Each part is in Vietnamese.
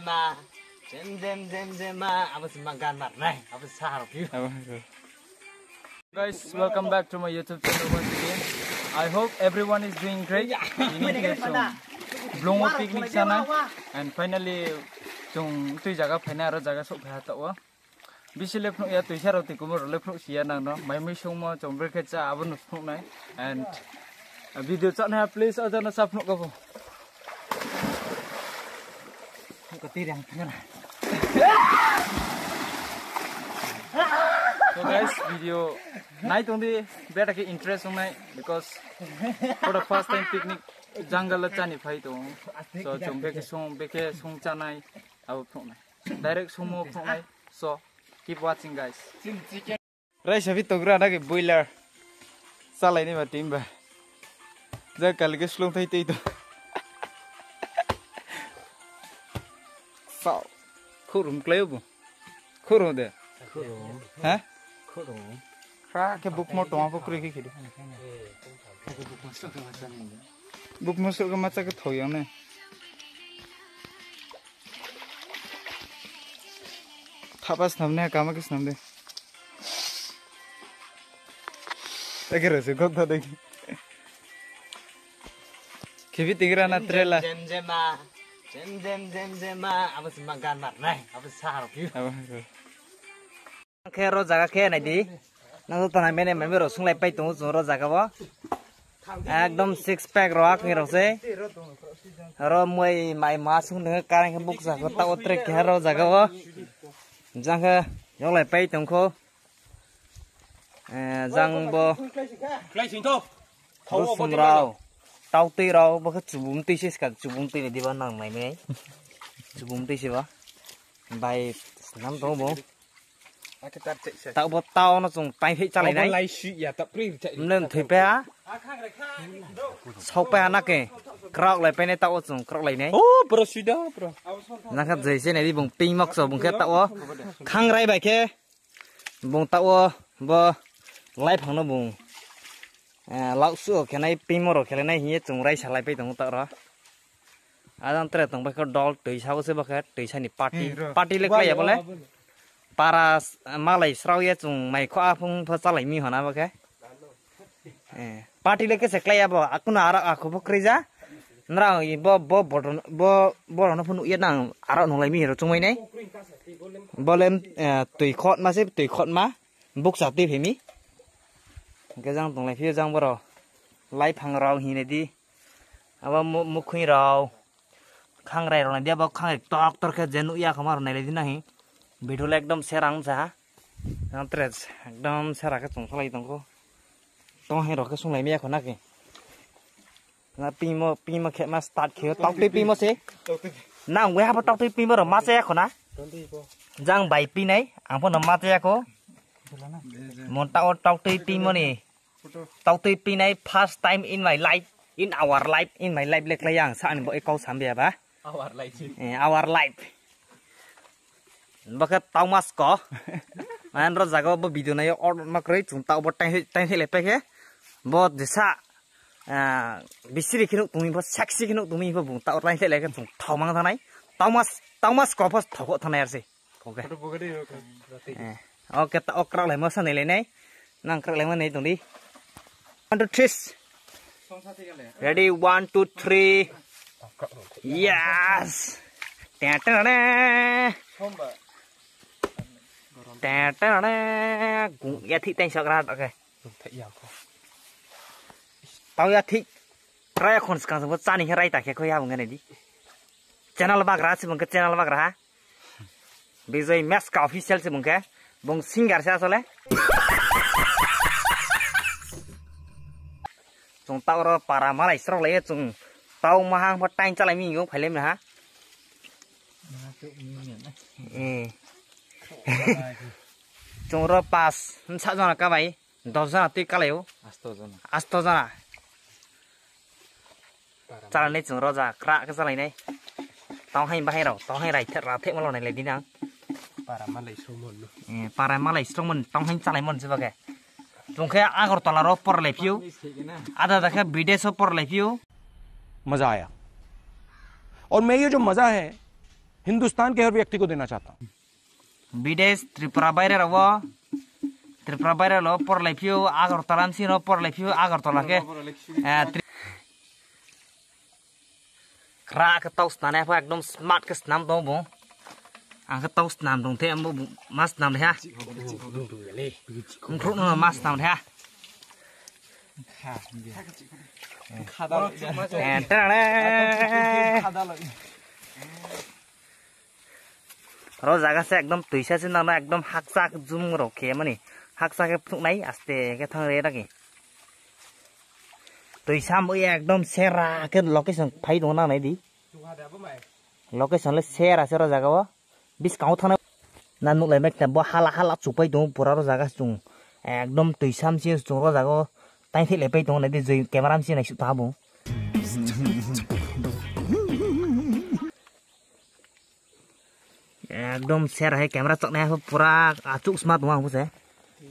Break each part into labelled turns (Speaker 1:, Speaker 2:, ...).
Speaker 1: जेमा जेम जेम जेम Guys, welcome
Speaker 2: back to my YouTube channel once again. I hope everyone is doing great. Blongo picnic sana and finally chung tui jaga phaina ro jaga sok pha ta wa. Bisi lepnu ya tui sar ti kumur lepnu sia nang no. Mai mi shung ma chung bre cha abun nai and video chan ha please ajana sapnu ka guys video नै ति बेटाके इन्ट्रेस्ट हुन बिकज एउटा first time picnic जङ्गल चाहने फै तेके सङ चाना अब फोक डाइरेक्ट सो मौनै so keep watching guys rice हिटोग्रे ब्रयलर चलाइनै म त स्लो त Phạo Khurum kleu bu Khurum de Khurum Hả? Khurum Ra cái bục mô tỏa bục rì kì kì đi Bục mô sổ kì mà chá kì thổi yong nè Thapa snam nè kama kì snam de Ta kì rà sù gọc thà da kì
Speaker 1: Kì bì tì kì rà nà trela Jem jema Jam jam jam jam ma, apa sih makan mat nai, apa sarap yuk. Khe ro jaga khe nai di, nang tu tanah mana mana ro sung xuống tunggu sung ro jaga bo. đom six pack rồi ro ak ni ro se. Ro mui mai masung dengan karang kebuk jaga tak otrek khe ro jaga bo. Jaga yang lepai tunggu. Eh, jang bo.
Speaker 2: Lấy sing tu. Ro sung rau
Speaker 1: tao tê đâu bác chú bùm tê xích cả chú bùm tê đi vào này mày mày chú bùm tê xích bài năm tao bố
Speaker 2: à, tao bố
Speaker 1: tao nó dùng tay hết chân này này dạ, nên thì bé á sau bé nó kì krok lại bé này tao dùng krok lại này ô bro suy đó bro nó khát dây xe này đi bùng pin mọc rồi bùng khét tao khăng rai bài kia bùng tao bơ lại phẳng nó bùng លោកសួរខណៃពីមរខណៃហៀចងរៃឆ្លៃទៅតងតរអានត្រេតងបកដលទុយឆៅសិបកទុយឆៃនិប៉ាទីប៉ាទីលេក្លៃយ៉ាបលេប៉ារ៉ាម៉ាឡៃស្រោយ៉ាចងម៉ៃខោផុងផសឡៃមីហណាបកេប៉ាទីលេកសេក្លៃយ៉ាបអកុនអារអាខបក្រិយ៉ាណរបបបបបរណភនុយណាអារណឡៃមីរចងម៉ៃណៃបលេមទុយខតម៉ាសិទុយខតម៉ាបុកសាទីភីមី hingke jang tonglai phio jang boro lai phang rao hine di aba mukhui rao khang rai rona diaba khang ek tok tor khe jenu ya khamar nai le di nahi video la ekdom serang ja antres ekdom sara ka tong khalai tong ko tong he ro ka sunglai me khona ke na pimo pimo khe ma start khe tok ti pimo se na we ha tok ti pimo ro ma se khona jang bai pi nai ampo na ma te ko Montau tau tui pi moni. Tau tui pi nai past time in my life, in our life, in my life lek layang. Sa ni bo ekau sambia ba? Our life. Eh, our life. Baka tau mas ko. Man ro zaga bo video nai or mak rei tung tau bo tang tang hele pe ke. Bo desa. Bisri kinu tumi bo seksi kinu tumi bo bung tau tang hele ke tung tau mang tang nai. Tau mas tau mas ko pas tau ko tang nai arsi.
Speaker 2: Oke. Okay.
Speaker 1: Oke, tak ok rak lema san nilai nai nang krak lema nai di one two three ready one two three yes tetane tetane gung ya thi teng sakrat ok tau ya thi raya kon sekarang sebut cani rai tak ya kau ya mengenai di channel bagra sih mungkin channel bagra Bizoy Mask official sih mungkin bông এবং সিঙ্গারছে আসলে chúng tao đó para mà lại sau lấy chúng tao mà hàng phát tay cho lại mình cũng phải lên nữa hả ừ. chúng rồi pass sao rồi các bạn đâu ra tuy cái liệu asto ra cho nên chúng rồi ra cả cái này này tao hay bay đâu tao hay này, thật là thế mà lo này lại đi nắng
Speaker 2: para malai strongmon
Speaker 1: eh para malai strongmon tonghang chalaimon jibage तुमखे आगर तला रो पर लेफियो आधा देखा विदेश पर लेफियो मज़ा आया और मैं ये जो मज़ा है
Speaker 2: हिंदुस्तान के हर व्यक्ति को देना चाहता
Speaker 1: हूँ विदेश त्रिपुरा बाहर रहो त्रिपुरा बाहर लो पर लेफियो आगर तला में रो पर लेफियो आगर तला के खराक ताउस नाने पर एकदम स्मार्ट के नाम दो बो ang tao nam đồng thế mo mất nam đấy ha
Speaker 2: không khúc nó mất nam đấy ha
Speaker 1: rồi giá cái एकदम tùy xe xin nó đom hắc sắc zoom rồi kia mà nè hắc sắc cái thuốc này aste cái thằng này đó kì tùy xa mới एकदम xe ra cái location phải đúng nào này đi location là xe ra xe ra giá cái বিশ থানা না নুলাই মেকটা হালা হালা চুপাই দো পুরার জায়গা চুং একদম তৈসাম চেয়ে চোর জাগো তাই ফেলে পাই দো নাই জৈ কেমারাম চেয়ে নাইছো তাহাবো একদম স্যার হে ক্যামেরা চক না পুরা আচুক স্মার তোমার হবো স্যার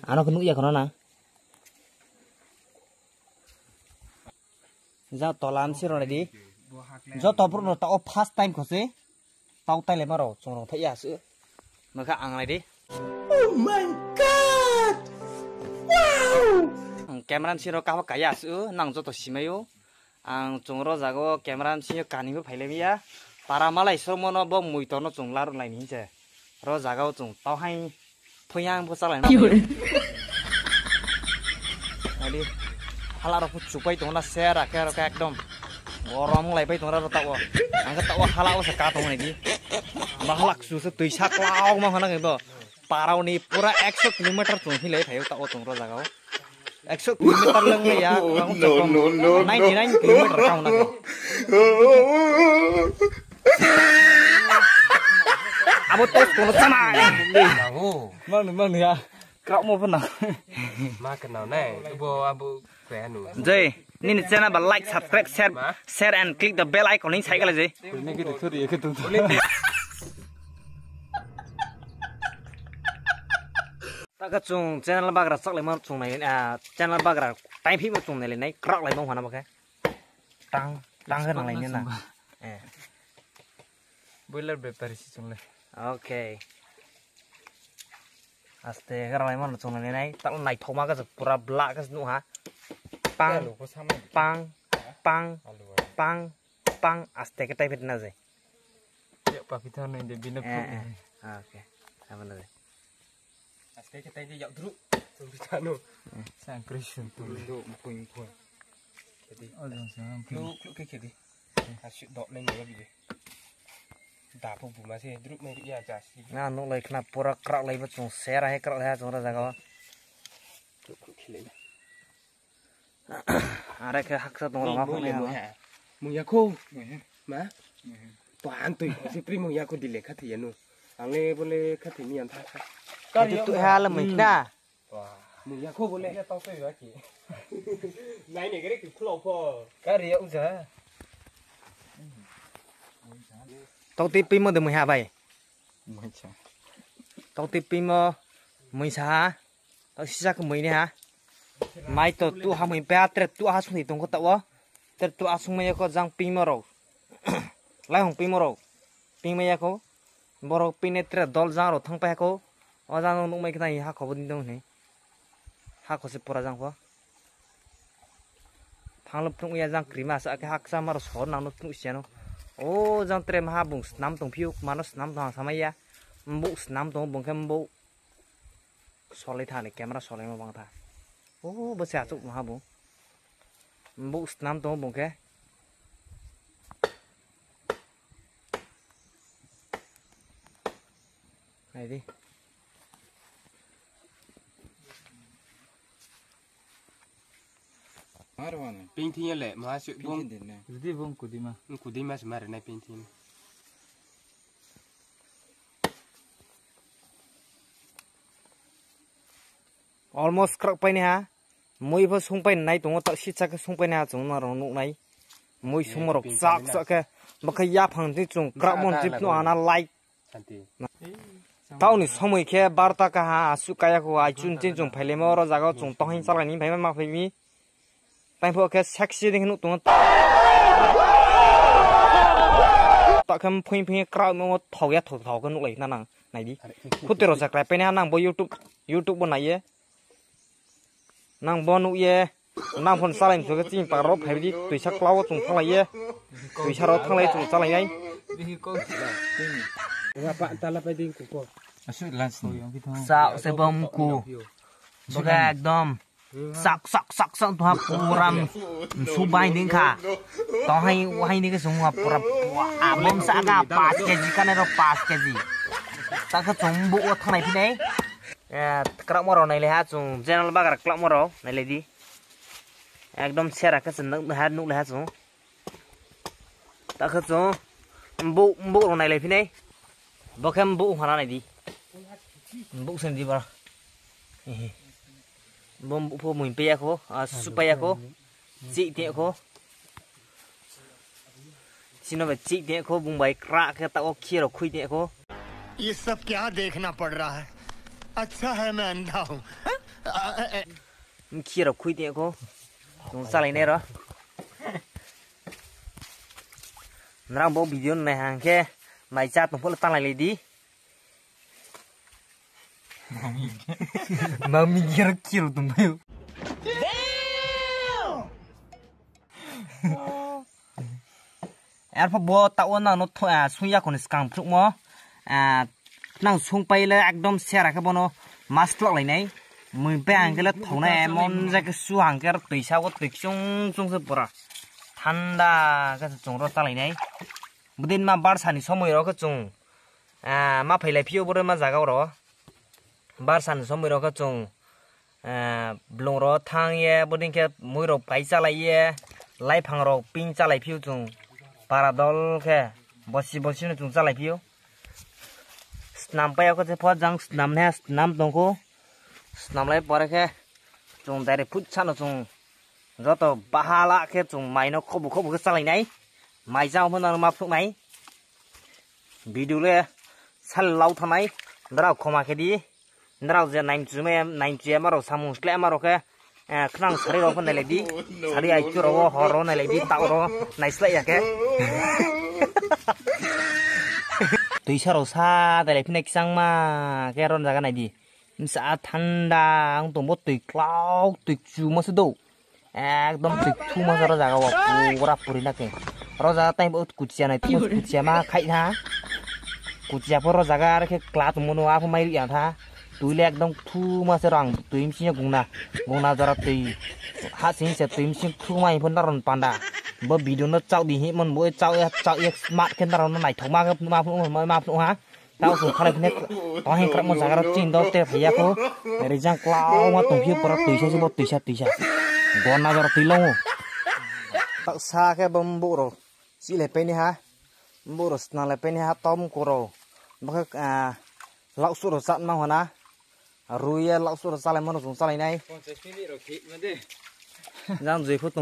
Speaker 1: আর ইয়ে করো না যা তলা আনছি রে দি যত ফার্স্ট টাইম খসে tao tay lấy mà rồi xong rồi thấy giả sữa mà gạ này đi oh my god wow camera xin nó cao cả giả sữa nàng cho tôi xí mấy ô ang chung ro jago camera xin nó cani với phải lấy mía para mà lại số mà nó bơm mùi tao nó chung lao lại mình chơi ro jago chung tao hay phơi nhang phơi sao lại Này đi halar phút chụp bay tao nó xe ra cái rồi cái orang mulai pay tongra tawa angkat tawa halau sekat tong lagi mahlak susu tui sak lau mah hana gitu parau ni pura 100 kilometer tong hilai pay tawa tongra jagao 100 kilometer lang na ya kang no no no 99 kilometer kang na abo tos kono sama mang mang ya krau mo pernah makan nau nai
Speaker 2: bo abo kwe anu
Speaker 1: jai nên channel bà like, subscribe, share, share and click the bell icon cái là gì. Ta cái chung channel bà gara sắc lại mà chung này à channel bà gara time phim chung này lên này crack lại mong hoàn bạc cái. Tăng tăng hơn này nên là. Ờ.
Speaker 2: Boiler prepare si
Speaker 1: chung này. Okay. Aste gara lại mà chung này này tao này thô mà cái pura black cái nụ ha. pang, pang, pang, pang. পাং আস্তে একটা টাইপের না Ya papi tahu nih dia binep oke sama nih
Speaker 2: aske kita ini jak dulu tunggu tanu sang kristen tuh itu mungkin pun jadi oh sang lu lu kayak jadi asyik dok nih ya bi dapu bu masih dulu mereka ya jas nah
Speaker 1: nu lagi kenapa pura kerak lagi betul serah ya kerak ya cuma jaga lu lu kayak 아래그 학사동 와보네
Speaker 2: 뭐야코 마 toàn tùy sĩ primo ya ko dile khát thì nó anh ấy bole khát thì miền thác
Speaker 1: cái tụi tụi ha là mình na
Speaker 2: ừ. mình ya ko bole tao phải vậy này này cái cái khlo po cái gì cũng thế
Speaker 1: tao tiếp primo được mình ha vậy tao tiếp primo mình sao tao xí ra cái mình này ha mai to tu ham im pa tre tu ha sung ni tong ko ta wa tre tu a sung me ko jang ping mo ro lai hong ping mo ro ping me ya ko mo ro ping ne tre dol jang ro thang pa ko o jang nu mai kna ha ko din dong ni ha ko se pora jang ko phang lop tung ya jang krima sa ke hak sa mar so nang no tung sian o jang tre ma bung snam tong phiu manos snam tong samai ya mbu snam tong bung kem bu solai tha ne camera solai ma bang tha 오, 뭐 세야 좀 하고. tôm bông 뭔게?
Speaker 2: này đi Pintin bông le, ma sih bong, jadi bong kudima, mà sih mana nih pintin.
Speaker 1: almost krak pai ne ha mui bo sung pai nai tung ta si cha ka sung pai na chung na rong nuk nai mui sung rok sak sak ka ma ka ya phang ti chung krak mon jip no ana lai tao ni somoi khe barta ka ha asu kaya ko ai chun tin chung phaile ma ro jaga chung to hin chalani phai ma phai mi tai pho khe sexy ding nu tung
Speaker 2: ta
Speaker 1: kham phin phin krak mo thau ya thau thau ka nuk lai na nang nai di khu te ro sa krai pe na nang bo youtube youtube bo nai ye nang bonu ye nang phon salaim so tin pa rop hai di tu sak law tung thang ye tu sak ro thang lai tung chalai ngai di ko wa pa ta la pa ding ko
Speaker 2: asu lan so yang ki thang sa se bom ku
Speaker 1: suka ekdom sak sak sak sak tuh puram subai nih kah toh hai wahai nih semua pura abom saka pas kg kan ada pas kg tak kecumbu otak naik nih club মরো নাইলে হ্যাঁ চুং জেনারেল বাগার ক্লাব মরো নাইলে দি একদম সেরা কাছে হ্যাঁ নুকলে হ্যাঁ চুং তা চুং বউ বউ নাইলে ফিনাই বকে বউ হারা নাই দি বউ সেন দি বারা bom bộ phô mình pia khô à supaya khô chị tiệ khô xin nó về chị tiệ khô vùng bay kra cái tao kia rồi khui tiệ ý ये kia क्या देखना पड़ ra है 아차한다옹 kia khui tiệt cô chúng sao lại nè đó nó bộ video này hàng kia mày cha tụng phút tăng lại lấy đi mà mình kia nó kia tụng bao em phải bỏ tao nó thôi à suy ra còn scam chút mà à nang sung pai le ekdom sera ka bono mask lok lai nai mui pe angela thona emon ja ke su angker tuisa go tuiksung sung se pura thanda ka chung ro ta lai nai budin ma bar sani somoi ro ka chung a à, ma phailai phio bor ma jaga ro bar sani somoi ro ka chung a à, blong ro thang ye budin ke mui ro pai cha lai ye lai phang ro pin cha lai phio chung paradol ke bosi bosi no chung cha lai phio นำไปเอาก็จะพอจังนำเนี่ยนำตรงกูนำลยปอดแค่จงแต่พุทธชันจงเราตัวบาฮาละแค่จงไม่นกขบุขบุก็สั่งไหนไม่เจ้าพนันมาพวกไหนบีดูเลยสั่งเล่าทำไมเราขมาแค่ดีเราจะนายจุเม่นายจุเอมาเราสามุ่งสเลมาเราแค่ครั้งสารีเราคนไหนเลยดีสารีไอจูเราหอเราไหนเลยดีตาเราไหนสเลยอแค่ दै साराव सा दायलायफिननाय खिसांमा गारन जागा नायदि सा थान्दा आं दंब दै क्लाव दै जुमासो दौ एकदम दै थुमासो र जागाव पुरा पुरि नाके र जागा टाइम कुचिया नाय कुचिया मा खाइ था कुचियाफोर र जागा आरो क्ला दंमोन आफो माइ था thu mà rằng তুইলে একদম থু na রং na giờ là গুনা যারা তুই sẽ সিং সে তুই সিং থু মাই ফোন রন পান্ডা bo video nó chậu đi hết mòn mỗi e chậu e chậu ek smart cái nào nó này thằng ma cái ma phụ ma ma phụ ha tao cũng khai cái tao hình cái một giá cái chín đó tép hay cô để rằng cloud mà tổng hiệu bật tuổi xe bật tuổi xe tuổi xe còn na giờ là tùy lâu tao xa cái bấm bộ rồi chỉ lấy pen ha bộ rồi nào lấy pen ha tom cô rồi bác cái à lão số rồi sẵn mà hoa na rui à, lão sụt ra lại món dùng ra này này giang dưới khuất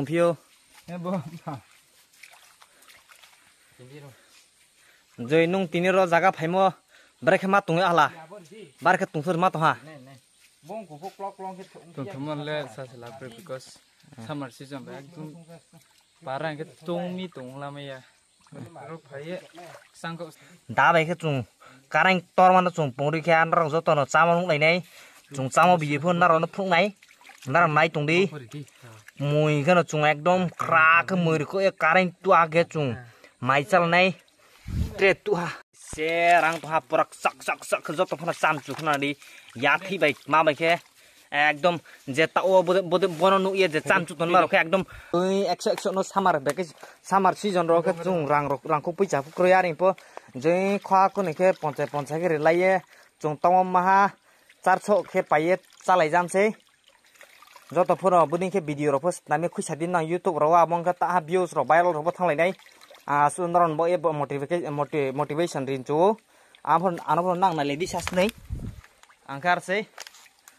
Speaker 1: đi rồi. Rồi nung tí rồi ra cái phải mua bà khách mắt tùng nữa à là dạ, bà khách tùng sụt mắt tùng tung. À?
Speaker 2: tùng thầm mòn lệ sao sẽ làm bởi because summer season bà khách Tung, bà khách tùng mi tung là gì à
Speaker 1: đá đây cái chung cá anh to mà nó chung bông đi khen rong gió to nó sao mà lúc này này chung sao mà bị phun nó rồi nó phun này nó làm này chung đi mùi cái nó chung ekdom khá cái mùi cái cá anh tua cái chung mai sau này tết tua xe rang tua porak sak sak sak gió to phun nó sam chung nó đi giá thì bảy mà bảy cái একদম যে ও বননু ইয়ে যে চানচুতন রকে একদম একশো একশো নো সামার বেকে সামার সিজন রকে জুং রাং পয়সা ফুক্রয় আর ইম্প যে খোয়া কোনেকে পঞ্চায়েত পঞ্চায়েত রে লাইয়ে জুং তাম মাহা চারশো খে পাইয়ে চালাই যামছে যতফোর বুদিনকে ভিডিও রফ নামে খুঁসা দিন না ইউটিউব রো আবং তাহা ভিউস রো ভাইরাল রব থাংলাইনাই সুন্দরন বয়ে মোটিভেশন রিনচু আমার আনবর নাংনালে দিশাস নেই আঙ্কারছে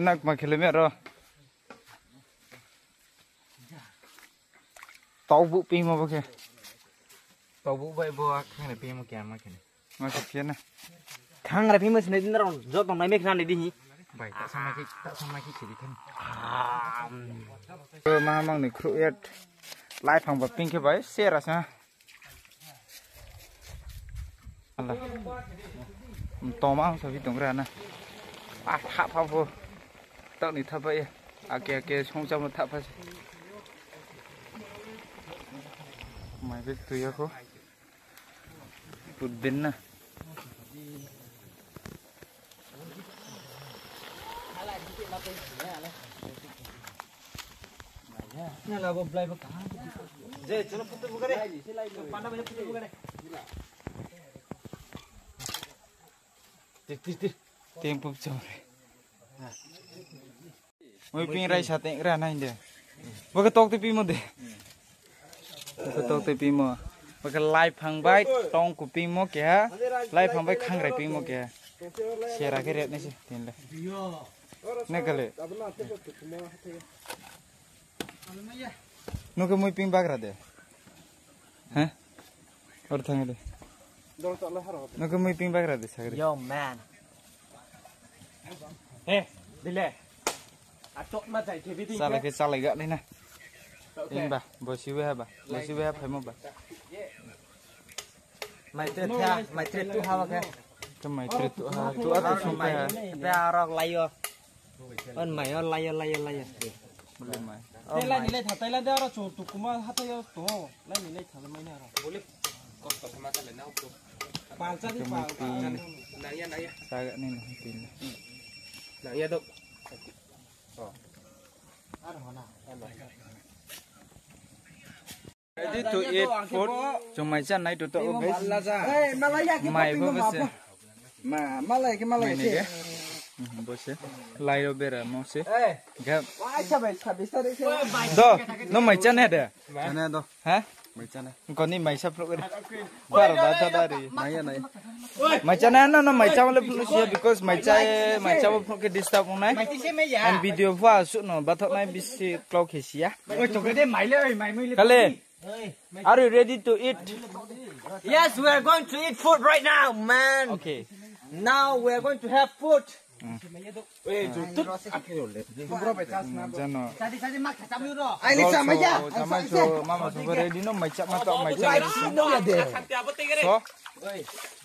Speaker 2: nak mà kilo mẹ rồi tàu vũ pin mà bao kìa
Speaker 1: tàu vũ vậy bao khang là pin mà kia mà kia
Speaker 2: mà kìa pin này khang là pin mà xin đến rồi
Speaker 1: do bằng này mấy khang để đi nhỉ vậy tại sao mai cái tại sao mai cái chỉ đi thêm
Speaker 2: rồi mà mang này kêu yết lại phòng vật pin kia vậy xe ra sao Allah, toma, sabi dong rana, ah, hap hap tao đi thắp vậy à kìa kìa không cho một thắp vậy mày biết tùy không tụt biến nè à? Nhà là gồm lại vào cá. Dê,
Speaker 1: cho nó phút vô cái đây. Bạn nó bây giờ phút vô cái đây.
Speaker 2: Tiếp tiếp tiếp. Tiêm phút rồi. Mui ping rai sa teng ra tóc nai de. Baka tok te pimo de. Baka tok te pimo. Baka live phang bay, tong ku pin ke ha. Lai phang bai khang rai pimo ke ha. Share ke ret ne se tin le. Nekale. Nuke mui ping bagra de. Ha? Or thang de. pin bạc ra bagra sao sagre. Yo man. Hey, dile.
Speaker 1: Salah ke
Speaker 2: salah gak nih nah. Ini bah, bosi weh bah, bosi weh apa mau bah.
Speaker 1: Maitret ya, maitret tuh hawa ke. Cuma maitret tuh hawa tuh apa, sampai ya. Tapi orang layo. On mayo layo layo layo. Belum mai. Thailand
Speaker 2: nilai Thailand dia orang cukup tuh kuma hati ya tuh. Lain nilai Thailand mana orang. Boleh. kok tak pernah kalian nak tuh. di panca. Naya naya. Saya nih nanti. Naya tuh. Jadi tu eat food cuma je naik tu tu guys. Hey Malaysia kita pinjam apa? Ma Malaysia kita Malaysia. Bosir, layu berah mosis. Eh, gak. Wah cabai cabai sahaja. Do, no macam ni ada. Macam ni do, ha? Maichana. Koni maisha progress. Bara data dari. Maya nai.
Speaker 1: Maichana na na maicha wale plus ya because maicha maicha wale progress
Speaker 2: disturb unai. Eh? And video vua asu no bathok nai bisi clock hisi ya. Oi chokre maile maile. Kale.
Speaker 1: Are you ready to eat? Yes, we are going to eat food right now, man. Okay. Now we are going to have food. Eh, ah, ah, hmm,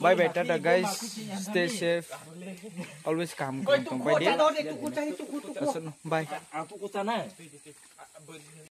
Speaker 2: bye bye tata guys stay safe always come come bye bye